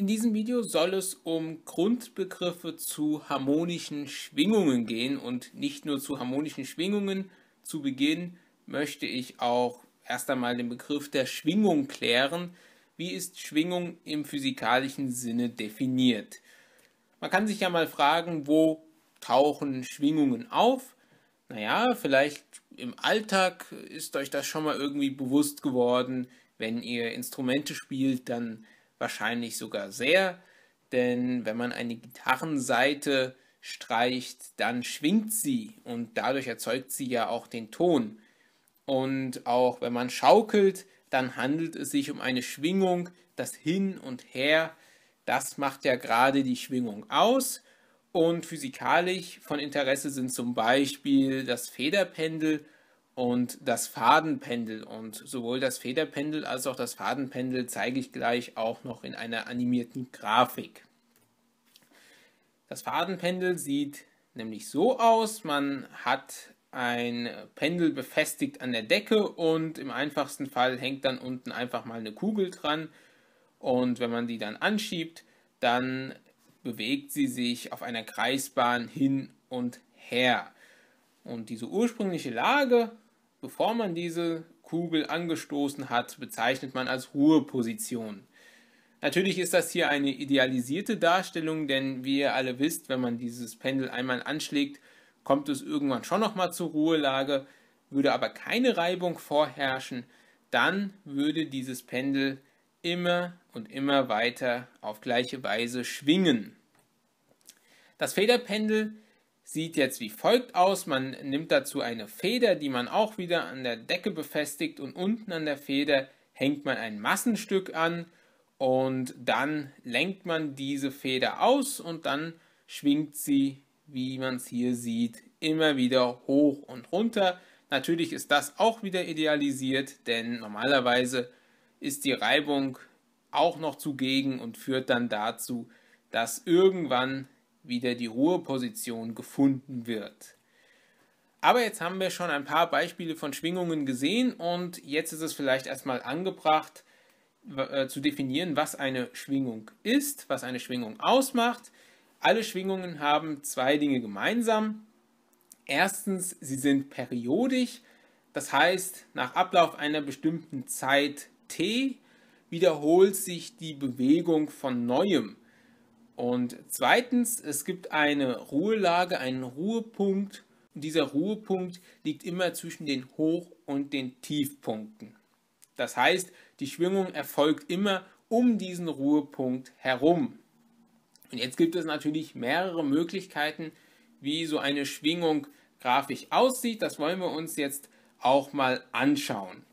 In diesem Video soll es um Grundbegriffe zu harmonischen Schwingungen gehen und nicht nur zu harmonischen Schwingungen. Zu Beginn möchte ich auch erst einmal den Begriff der Schwingung klären. Wie ist Schwingung im physikalischen Sinne definiert? Man kann sich ja mal fragen, wo tauchen Schwingungen auf? Naja, vielleicht im Alltag ist euch das schon mal irgendwie bewusst geworden. Wenn ihr Instrumente spielt, dann wahrscheinlich sogar sehr, denn wenn man eine Gitarrenseite streicht, dann schwingt sie und dadurch erzeugt sie ja auch den Ton. Und auch wenn man schaukelt, dann handelt es sich um eine Schwingung, das Hin und Her, das macht ja gerade die Schwingung aus. Und physikalisch von Interesse sind zum Beispiel das Federpendel und das Fadenpendel. Und sowohl das Federpendel als auch das Fadenpendel zeige ich gleich auch noch in einer animierten Grafik. Das Fadenpendel sieht nämlich so aus, man hat ein Pendel befestigt an der Decke und im einfachsten Fall hängt dann unten einfach mal eine Kugel dran und wenn man die dann anschiebt, dann bewegt sie sich auf einer Kreisbahn hin und her. Und diese ursprüngliche Lage, bevor man diese Kugel angestoßen hat, bezeichnet man als Ruheposition. Natürlich ist das hier eine idealisierte Darstellung, denn wie ihr alle wisst, wenn man dieses Pendel einmal anschlägt, kommt es irgendwann schon nochmal zur Ruhelage. Würde aber keine Reibung vorherrschen, dann würde dieses Pendel immer und immer weiter auf gleiche Weise schwingen. Das Federpendel sieht jetzt wie folgt aus. Man nimmt dazu eine Feder, die man auch wieder an der Decke befestigt und unten an der Feder hängt man ein Massenstück an und dann lenkt man diese Feder aus und dann schwingt sie, wie man es hier sieht, immer wieder hoch und runter. Natürlich ist das auch wieder idealisiert, denn normalerweise ist die Reibung auch noch zugegen und führt dann dazu, dass irgendwann wieder die Ruheposition gefunden wird. Aber jetzt haben wir schon ein paar Beispiele von Schwingungen gesehen und jetzt ist es vielleicht erstmal angebracht äh, zu definieren, was eine Schwingung ist, was eine Schwingung ausmacht. Alle Schwingungen haben zwei Dinge gemeinsam. Erstens, sie sind periodisch, das heißt, nach Ablauf einer bestimmten Zeit t wiederholt sich die Bewegung von neuem. Und zweitens, es gibt eine Ruhelage, einen Ruhepunkt. Und dieser Ruhepunkt liegt immer zwischen den Hoch- und den Tiefpunkten. Das heißt, die Schwingung erfolgt immer um diesen Ruhepunkt herum. Und jetzt gibt es natürlich mehrere Möglichkeiten, wie so eine Schwingung grafisch aussieht. Das wollen wir uns jetzt auch mal anschauen.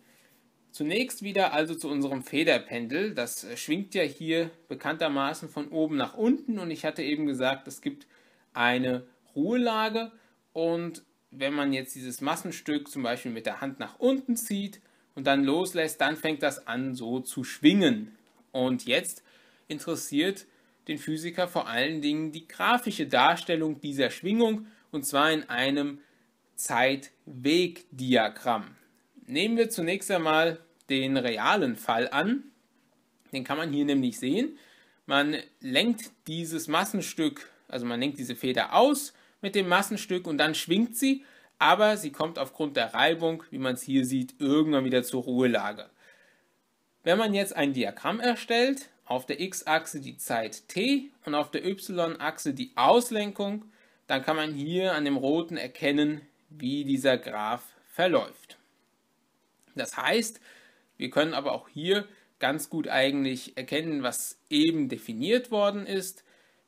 Zunächst wieder also zu unserem Federpendel. Das äh, schwingt ja hier bekanntermaßen von oben nach unten und ich hatte eben gesagt, es gibt eine Ruhelage und wenn man jetzt dieses Massenstück zum Beispiel mit der Hand nach unten zieht und dann loslässt, dann fängt das an so zu schwingen. Und jetzt interessiert den Physiker vor allen Dingen die grafische Darstellung dieser Schwingung und zwar in einem Zeitwegdiagramm. Nehmen wir zunächst einmal den realen Fall an. Den kann man hier nämlich sehen. Man lenkt dieses Massenstück, also man lenkt diese Feder aus mit dem Massenstück und dann schwingt sie, aber sie kommt aufgrund der Reibung, wie man es hier sieht, irgendwann wieder zur Ruhelage. Wenn man jetzt ein Diagramm erstellt, auf der x-Achse die Zeit t und auf der y-Achse die Auslenkung, dann kann man hier an dem roten erkennen, wie dieser Graph verläuft. Das heißt, wir können aber auch hier ganz gut eigentlich erkennen, was eben definiert worden ist.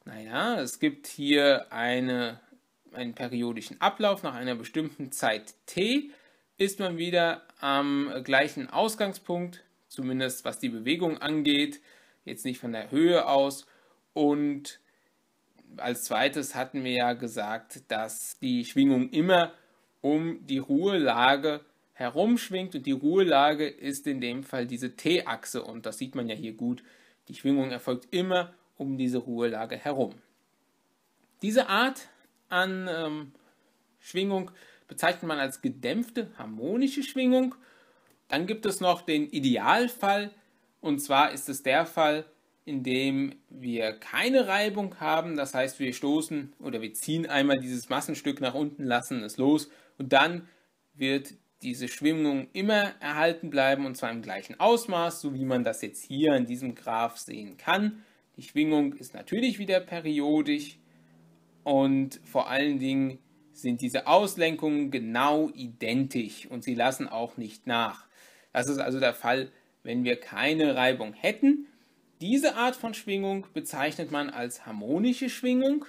Naja, es gibt hier eine, einen periodischen Ablauf nach einer bestimmten Zeit t, ist man wieder am gleichen Ausgangspunkt, zumindest was die Bewegung angeht, jetzt nicht von der Höhe aus. Und als zweites hatten wir ja gesagt, dass die Schwingung immer um die Ruhelage herumschwingt und die Ruhelage ist in dem Fall diese T-Achse und das sieht man ja hier gut. Die Schwingung erfolgt immer um diese Ruhelage herum. Diese Art an ähm, Schwingung bezeichnet man als gedämpfte harmonische Schwingung. Dann gibt es noch den Idealfall und zwar ist es der Fall, in dem wir keine Reibung haben, das heißt wir stoßen oder wir ziehen einmal dieses Massenstück nach unten, lassen es los und dann wird diese Schwingungen immer erhalten bleiben und zwar im gleichen Ausmaß, so wie man das jetzt hier in diesem Graph sehen kann. Die Schwingung ist natürlich wieder periodisch und vor allen Dingen sind diese Auslenkungen genau identisch und sie lassen auch nicht nach. Das ist also der Fall, wenn wir keine Reibung hätten. Diese Art von Schwingung bezeichnet man als harmonische Schwingung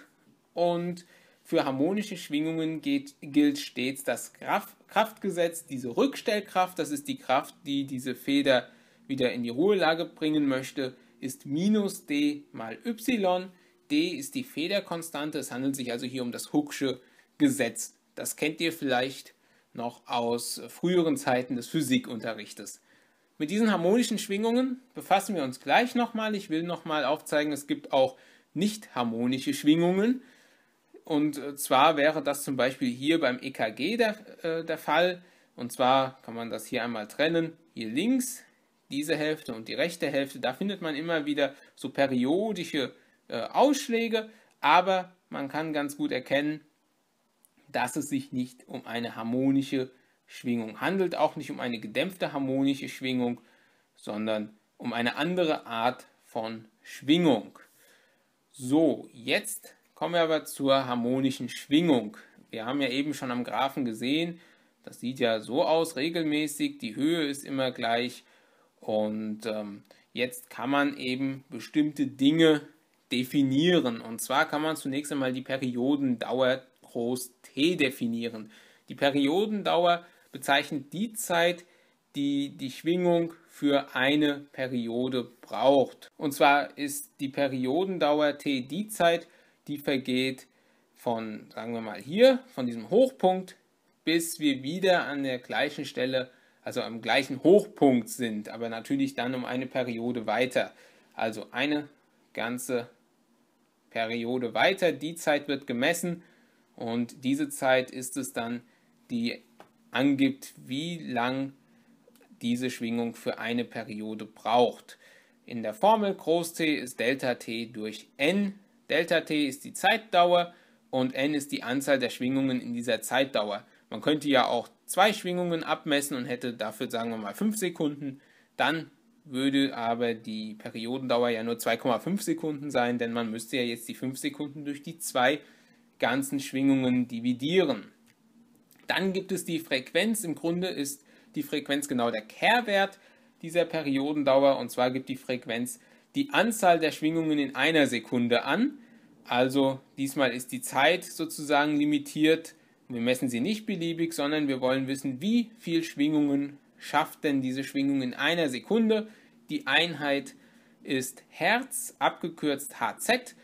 und für harmonische Schwingungen geht, gilt stets das Graph Kraft gesetzt, diese Rückstellkraft, das ist die Kraft, die diese Feder wieder in die Ruhelage bringen möchte, ist minus d mal y. d ist die Federkonstante, es handelt sich also hier um das Hooksche Gesetz. Das kennt ihr vielleicht noch aus früheren Zeiten des Physikunterrichtes. Mit diesen harmonischen Schwingungen befassen wir uns gleich nochmal. Ich will nochmal aufzeigen, es gibt auch nicht harmonische Schwingungen. Und äh, zwar wäre das zum Beispiel hier beim EKG der, äh, der Fall. Und zwar kann man das hier einmal trennen. Hier links diese Hälfte und die rechte Hälfte. Da findet man immer wieder so periodische äh, Ausschläge. Aber man kann ganz gut erkennen, dass es sich nicht um eine harmonische Schwingung handelt, auch nicht um eine gedämpfte harmonische Schwingung, sondern um eine andere Art von Schwingung. So, jetzt Kommen wir aber zur harmonischen Schwingung. Wir haben ja eben schon am Graphen gesehen, das sieht ja so aus regelmäßig, die Höhe ist immer gleich und ähm, jetzt kann man eben bestimmte Dinge definieren. Und zwar kann man zunächst einmal die Periodendauer groß T definieren. Die Periodendauer bezeichnet die Zeit, die die Schwingung für eine Periode braucht. Und zwar ist die Periodendauer T die Zeit, die vergeht von, sagen wir mal hier, von diesem Hochpunkt, bis wir wieder an der gleichen Stelle, also am gleichen Hochpunkt sind, aber natürlich dann um eine Periode weiter. Also eine ganze Periode weiter. Die Zeit wird gemessen und diese Zeit ist es dann, die angibt, wie lang diese Schwingung für eine Periode braucht. In der Formel Groß T ist Delta T durch N Delta T ist die Zeitdauer und n ist die Anzahl der Schwingungen in dieser Zeitdauer. Man könnte ja auch zwei Schwingungen abmessen und hätte dafür, sagen wir mal, 5 Sekunden. Dann würde aber die Periodendauer ja nur 2,5 Sekunden sein, denn man müsste ja jetzt die 5 Sekunden durch die zwei ganzen Schwingungen dividieren. Dann gibt es die Frequenz. Im Grunde ist die Frequenz genau der Kehrwert dieser Periodendauer und zwar gibt die Frequenz die Anzahl der Schwingungen in einer Sekunde an. Also diesmal ist die Zeit sozusagen limitiert. Wir messen sie nicht beliebig, sondern wir wollen wissen, wie viel Schwingungen schafft denn diese Schwingung in einer Sekunde. Die Einheit ist Hertz, abgekürzt Hz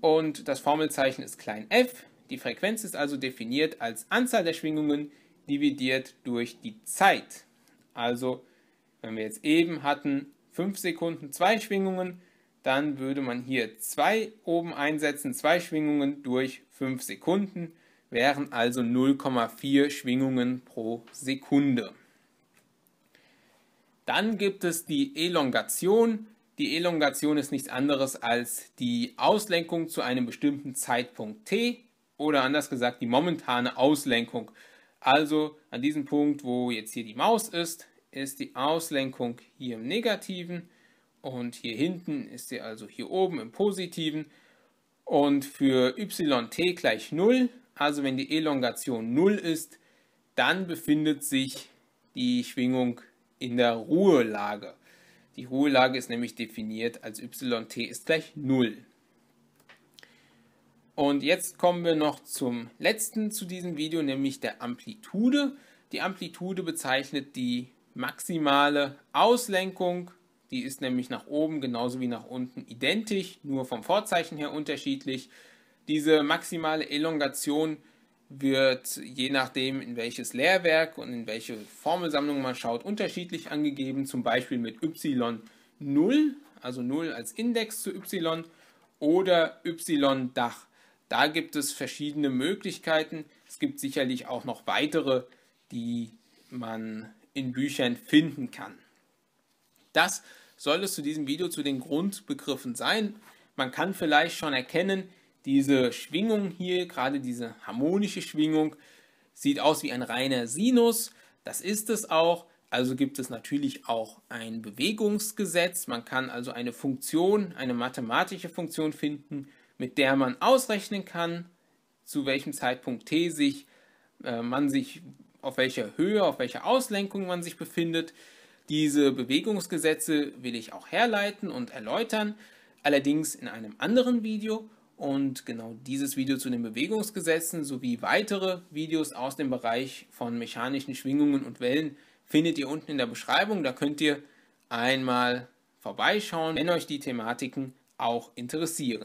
und das Formelzeichen ist klein f. Die Frequenz ist also definiert als Anzahl der Schwingungen dividiert durch die Zeit. Also, wenn wir jetzt eben hatten 5 Sekunden 2 Schwingungen, dann würde man hier 2 oben einsetzen, 2 Schwingungen durch 5 Sekunden, wären also 0,4 Schwingungen pro Sekunde. Dann gibt es die Elongation. Die Elongation ist nichts anderes als die Auslenkung zu einem bestimmten Zeitpunkt t oder anders gesagt die momentane Auslenkung. Also an diesem Punkt, wo jetzt hier die Maus ist, ist die Auslenkung hier im Negativen und hier hinten ist sie also hier oben im Positiven. Und für yt gleich 0, also wenn die Elongation 0 ist, dann befindet sich die Schwingung in der Ruhelage. Die Ruhelage ist nämlich definiert als yt ist gleich 0. Und jetzt kommen wir noch zum letzten zu diesem Video, nämlich der Amplitude. Die Amplitude bezeichnet die maximale Auslenkung. Die ist nämlich nach oben genauso wie nach unten identisch, nur vom Vorzeichen her unterschiedlich. Diese maximale Elongation wird je nachdem, in welches Lehrwerk und in welche Formelsammlung man schaut, unterschiedlich angegeben. Zum Beispiel mit Y0, also 0 als Index zu Y oder Y-Dach. Da gibt es verschiedene Möglichkeiten. Es gibt sicherlich auch noch weitere, die man in Büchern finden kann. Das soll es zu diesem Video zu den Grundbegriffen sein. Man kann vielleicht schon erkennen, diese Schwingung hier, gerade diese harmonische Schwingung, sieht aus wie ein reiner Sinus. Das ist es auch. Also gibt es natürlich auch ein Bewegungsgesetz. Man kann also eine Funktion, eine mathematische Funktion finden, mit der man ausrechnen kann, zu welchem Zeitpunkt t sich, äh, man sich auf welcher Höhe, auf welcher Auslenkung man sich befindet. Diese Bewegungsgesetze will ich auch herleiten und erläutern, allerdings in einem anderen Video. Und genau dieses Video zu den Bewegungsgesetzen sowie weitere Videos aus dem Bereich von mechanischen Schwingungen und Wellen findet ihr unten in der Beschreibung. Da könnt ihr einmal vorbeischauen, wenn euch die Thematiken auch interessieren.